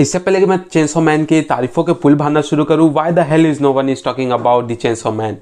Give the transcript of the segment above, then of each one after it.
इससे पहले कि मैं चेंसो मैन की तारीफों के फुल भरना शुरू करूँ why the hell is no one is talking about the chainsaw man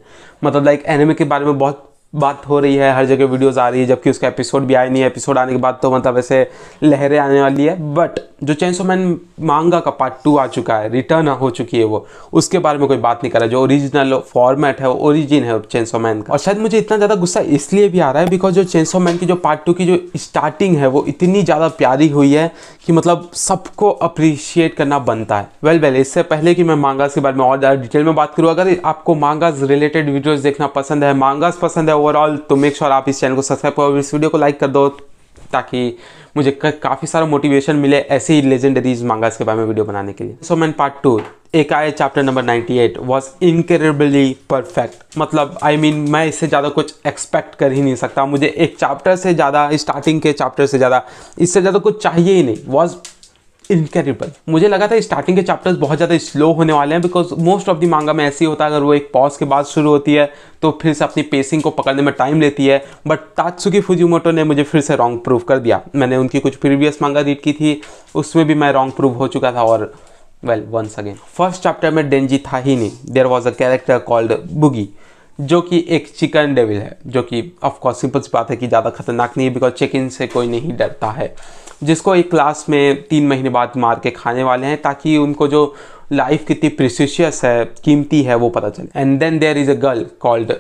मतलब लाइक एनिमे के बारे में बहुत बात हो रही है हर जगह वीडियोस आ रही है जबकि उसका एपिसोड भी आया नहीं है एपिसोड आने के बाद तो मतलब ऐसे लहरें आने वाली है बट जो चैंसो मैन मांगा का पार्ट टू आ चुका है रिटर्न हो चुकी है वो उसके बारे में कोई बात नहीं कर रहा जो ओरिजिनल फॉर्मेट है ओरिजिन है चैंसो मैन का और शायद मुझे इतना ज़्यादा गुस्सा इसलिए भी आ रहा है बिकॉज जो चैंसो मैन की जो पार्ट टू की जो स्टार्टिंग है वो इतनी ज़्यादा प्यारी हुई है कि मतलब सबको अप्रिशिएट करना बनता है वेल वेल इससे पहले कि मैं मांगास के बारे में और ज़्यादा डिटेल में बात करूँ अगर आपको मांगास रिलेटेड वीडियोज़ देखना पसंद है मांगास पसंद है ओवरऑल तो मेक श्योर आप इस चैनल को सब्सक्राइब करो इस वीडियो को लाइक कर दो ताकि मुझे काफ़ी सारा मोटिवेशन मिले ऐसे ही लेजेंडरीज मांगा इसके बारे में वीडियो बनाने के लिए सो मैन पार्ट टू एक आए chapter number 98 was incredibly perfect मतलब आई I मीन mean, मैं इससे ज़्यादा कुछ एक्सपेक्ट कर ही नहीं सकता मुझे एक चैप्टर से ज़्यादा स्टार्टिंग के चैप्टर से ज़्यादा इससे ज़्यादा कुछ चाहिए ही नहीं वॉज इनक्रेडिबल मुझे लगा था स्टार्टिंग के चैप्टर्स बहुत ज़्यादा स्लो होने वाले हैं बिकॉज मोस्ट ऑफ दी मांगा में ऐसे ही होता है अगर वो एक पॉज के बाद शुरू होती है तो फिर से अपनी पेसिंग को पकड़ने में टाइम लेती है बट तात्सुकी फुजीमोटो ने मुझे फिर से रॉन्ग प्रूव कर दिया मैंने उनकी कुछ प्रीवियस मांगा रीड की थी उसमें भी मैं रॉन्ग प्रूव हो चुका था और well once again first chapter में डेंजी था ही नहीं there was a character called Bugi जो कि एक चिकन डेविल है जो कि ऑफकोर्स सिंपल सी बात है कि ज़्यादा खतरनाक नहीं है बिकॉज चिकन से कोई नहीं डरता है जिसको एक क्लास में तीन महीने बाद मार के खाने वाले हैं ताकि उनको जो लाइफ कितनी प्रिसिशियस है कीमती है वो पता चले and then there is a girl called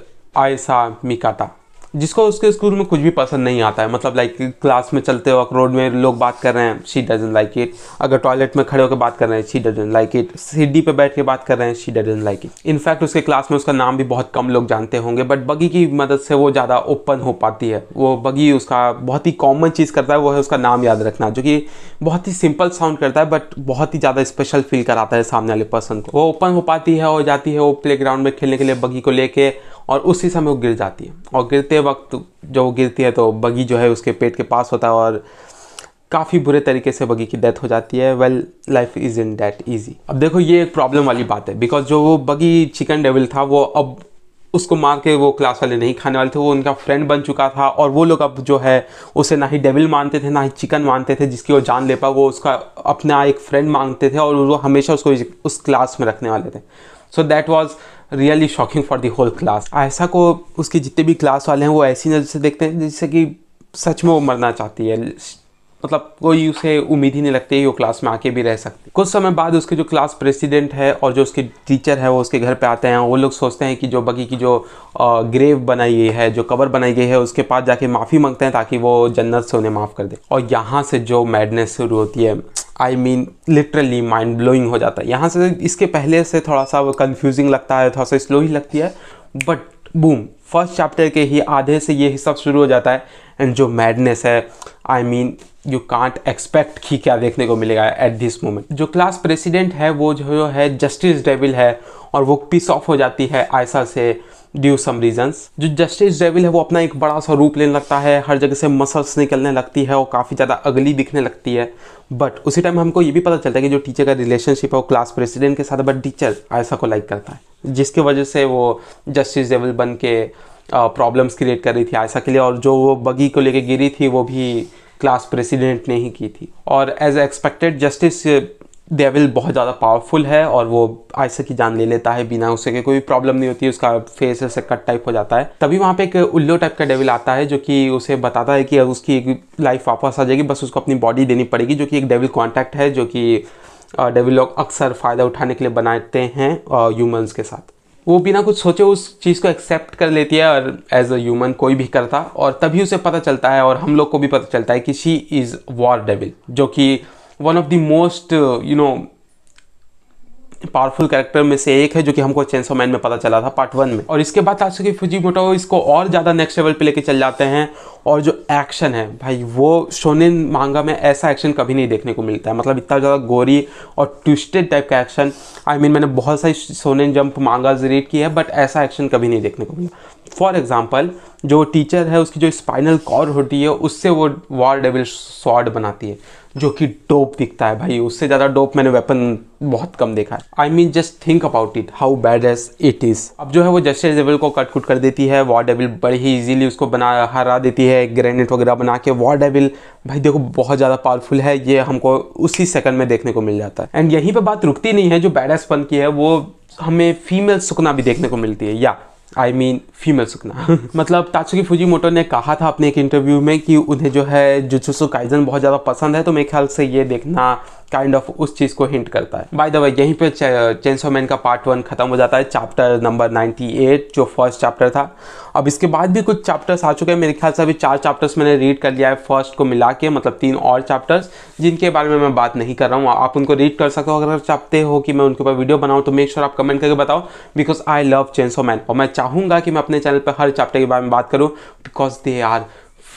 Asa मिकाता जिसको उसके स्कूल में कुछ भी पसंद नहीं आता है मतलब लाइक क्लास में चलते वक्त रोड में लोग बात कर रहे हैं शी डजन लाइक इट अगर टॉयलेट में खड़े होकर बात कर रहे हैं शी डजन लाइक इट सीढ़ी पे बैठ के बात कर रहे हैं she doesn't like it in fact उसके क्लास में उसका नाम भी बहुत कम लोग जानते होंगे बट बगी की मदद से वो ज़्यादा ओपन हो पाती है वो बगी उसका बहुत ही कॉमन चीज़ करता है वो है उसका नाम याद रखना जो कि बहुत ही सिंपल साउंड करता है बट बहुत ही ज़्यादा स्पेशल फील कराता है सामने वाले पर्सन को वो ओपन हो पाती है और जाती है वो प्ले में खेलने के लिए बगी को लेके और उसी समय वो गिर जाती है और गिरते वक्त जब वो गिरती है तो बगी जो है उसके पेट के पास होता है और काफ़ी बुरे तरीके से बगी की डेथ हो जाती है well life isn't that easy अब देखो ये एक प्रॉब्लम वाली बात है बिकॉज जो वो बगी चिकन डेविल था वो अब उसको मार के वो क्लास वाले नहीं खाने वाले थे वो उनका फ्रेंड बन चुका था और वो लोग अब जो है उसे ना ही डेविल मानते थे ना ही चिकन मानते थे जिसकी वो जान ले पा वो उसका अपना एक फ्रेंड मांगते थे और वो हमेशा उसको उस क्लास में रखने वाले थे so that was really shocking for the whole class ऐसा को उसके जितने भी क्लास वाले हैं वो ऐसी नज़र से देखते हैं जैसे कि सच में वो मरना चाहती है मतलब कोई उसे उम्मीद ही नहीं लगती है वो क्लास में आके भी रह सकती कुछ समय बाद उसके जो क्लास प्रेसिडेंट है और जो उसके टीचर है वो उसके घर पे आते हैं वो लोग सोचते हैं कि जो बगी की जो ग्रेव बनाई गई है जो कबर बनाई गई है उसके पास जाके माफ़ी मांगते हैं ताकि वो जन्नत से उन्हें माफ़ कर दे और यहाँ से जो मैडनेस शुरू होती है I mean literally mind blowing हो जाता है यहाँ से इसके पहले से थोड़ा सा कन्फ्यूजिंग लगता है थोड़ा सा स्लो ही लगती है बट बूम फर्स्ट चैप्टर के ही आधे से ये हिसाब शुरू हो जाता है एंड जो मैडनेस है I mean you can't expect ही क्या देखने को मिलेगा एट दिस मोमेंट जो क्लास प्रेसिडेंट है वो जो है जस्टिस डेविल है और वो पिस ऑफ हो जाती है आयसा से ड्यू सम रीजंस जो जस्टिस डेविल है वो अपना एक बड़ा सा रूप लेने लगता है हर जगह से मसल्स निकलने लगती है और काफ़ी ज़्यादा अगली दिखने लगती है बट उसी टाइम हमको ये भी पता चलता है कि जो टीचर का रिलेशनशिप है वो क्लास प्रेसिडेंट के साथ बट टीचर आयसा को लाइक करता है जिसकी वजह से वो जस्टिस डेविल बन के प्रॉब्लम्स क्रिएट कर रही थी आयशा के लिए और जो वो बगी को लेके गिरी थी वो भी क्लास प्रेसिडेंट ने ही की थी और एज एक्सपेक्टेड जस्टिस डेविल बहुत ज़्यादा पावरफुल है और वो आयसा की जान ले लेता है बिना उसे के कोई प्रॉब्लम नहीं होती उसका फेस ऐसे कट टाइप हो जाता है तभी वहाँ पे एक उल्लू टाइप का डेविल आता है जो कि उसे बताता है कि उसकी एक लाइफ वापस आ जाएगी बस उसको अपनी बॉडी देनी पड़ेगी जो कि एक डेविल कॉन्टैक्ट है जो कि डेविल लोग अक्सर फ़ायदा उठाने के लिए बनाते हैं ह्यूमंस के साथ वो बिना कुछ सोचे उस चीज़ को एक्सेप्ट कर लेती है और एज अ ह्यूमन कोई भी करता और तभी उसे पता चलता है और हम लोग को भी पता चलता है कि शी इज़ वॉर डेविल जो कि one of the most you know powerful character में से एक है जो कि हमको चेंस ऑफ मैन में पता चला था पार्ट वन में और इसके बाद आसुकी फुजी मोटो इसको और ज़्यादा नेक्स्ट लेवल पे लेके चल जाते हैं और जो एक्शन है भाई वो सोने मांगा में ऐसा एक्शन कभी नहीं देखने को मिलता है मतलब इतना ज़्यादा गोरी और ट्विस्टेड टाइप का action I I mean mean, मैंने बहुत सारी सोनेन जंप मांगाज रीड की है बट ऐसा एक्शन कभी नहीं देखने को मिला फॉर एग्ज़ाम्पल जो टीचर है उसकी जो स्पाइनल कॉर होती है उससे वो वॉर डेबल स्वॉर्ड बनाती है जो कि डोप दिखता है भाई उससे ज़्यादा डोप मैंने वेपन बहुत कम देखा है I mean just think about it how bad as it is अब जो है वो जस्टर डेबल को कट कुट कर देती है वॉर डेबल बड़ी ही ईजिली उसको बना हरा देती है ग्रेनेट वगैरह बना के वॉर डेबल भाई देखो बहुत ज़्यादा पावरफुल है ये हमको उसी सेकंड में देखने को मिल जाता है एंड यहीं पर बात रुकती नहीं है जो बैड एसपन की है वो हमें फीमेल सुकना भी देखने को मिलती है या आई मीन फीमेल सुकना मतलब ताचुकी फूजी मोटो ने कहा था अपने एक इंटरव्यू में कि उन्हें जो है जुजुत्सु काइजन बहुत ज़्यादा पसंद है तो मेरे ख्याल से ये देखना काइंड ऑफ उस चीज़ को हिंट करता है बाय द वे यहीं पे चेंसो मैन का पार्ट वन खत्म हो जाता है चैप्टर नंबर 98 जो फर्स्ट चैप्टर था अब इसके बाद भी कुछ चैप्टर्स आ चुके हैं मेरे ख्याल से अभी चार चैप्टर्स मैंने रीड कर लिया है फर्स्ट को मिला के मतलब तीन और चैप्टर्स जिनके बारे में मैं बात नहीं कर रहा हूँ आप उनको रीड कर सकते हो अगर चाहते हो कि मैं उनके ऊपर वीडियो बनाऊँ तो मेक श्योर आप कमेंट करके बताओ because I love chainsaw man और मैं चाहूँगा कि मैं अपने चैनल पर हर चैप्टर के बारे में बात करूँ because they are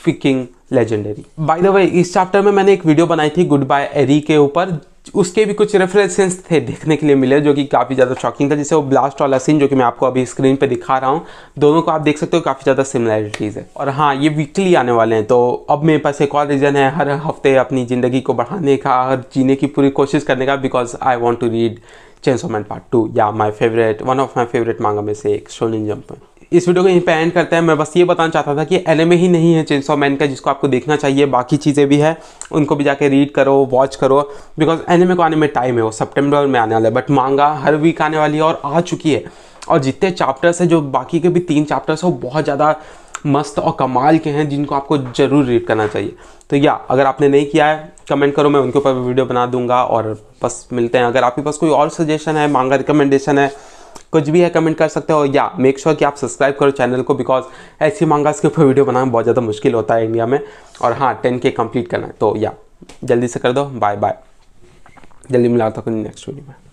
freaking legendary by the way इस चैप्टर में मैंने एक वीडियो बनाई थी गुड बाय एरी के ऊपर उसके भी कुछ रेफरेंसेस थे देखने के लिए मिले जो कि काफ़ी ज़्यादा शॉकिंग था जैसे वो ब्लास्ट वाला सीन जो कि मैं आपको अभी स्क्रीन पे दिखा रहा हूँ दोनों को आप देख सकते हो काफ़ी ज़्यादा सिमिलैरिटीज़ है और हाँ ये वीकली आने वाले हैं तो अब मेरे पास एक और रीज़न है हर हफ्ते अपनी ज़िंदगी को बढ़ाने का हर जीने की पूरी कोशिश करने का because I want to read chainsaw man part two या my favourite one of my favourite manga में से एक सोनिन जम्प इस वीडियो को यहीं पे एंड करते हैं मैं बस ये बताना चाहता था कि एनिमे ही नहीं है चेन्स मैन का जिसको आपको देखना चाहिए बाकी चीज़ें भी है उनको भी जाके रीड करो वॉच करो बिकॉज एनिमे को आने में टाइम है वो सेप्टेम्बर में आने वाला है बट मांगा हर वीक आने वाली है और आ चुकी है और जितने चैप्टर्स हैं जो बाकी के भी तीन चैप्टर्स हैं वो बहुत ज़्यादा मस्त और कमाल के हैं जिनको आपको ज़रूर रीड करना चाहिए तो या अगर आपने नहीं किया है कमेंट करो मैं उनके ऊपर वीडियो बना दूंगा और बस मिलते हैं अगर आपके पास कोई और सजेशन है मांगा रिकमेंडेशन है कुछ भी है कमेंट कर सकते हो या मेक श्योर sure कि आप सब्सक्राइब करो चैनल को बिकॉज ऐसी मांगास के ऊपर वीडियो बनाना बहुत ज़्यादा मुश्किल होता है इंडिया में और हाँ टेन के कम्प्लीट करना है तो या जल्दी से कर दो बाय बाय जल्दी मिला था नेक्स्ट वीडियो में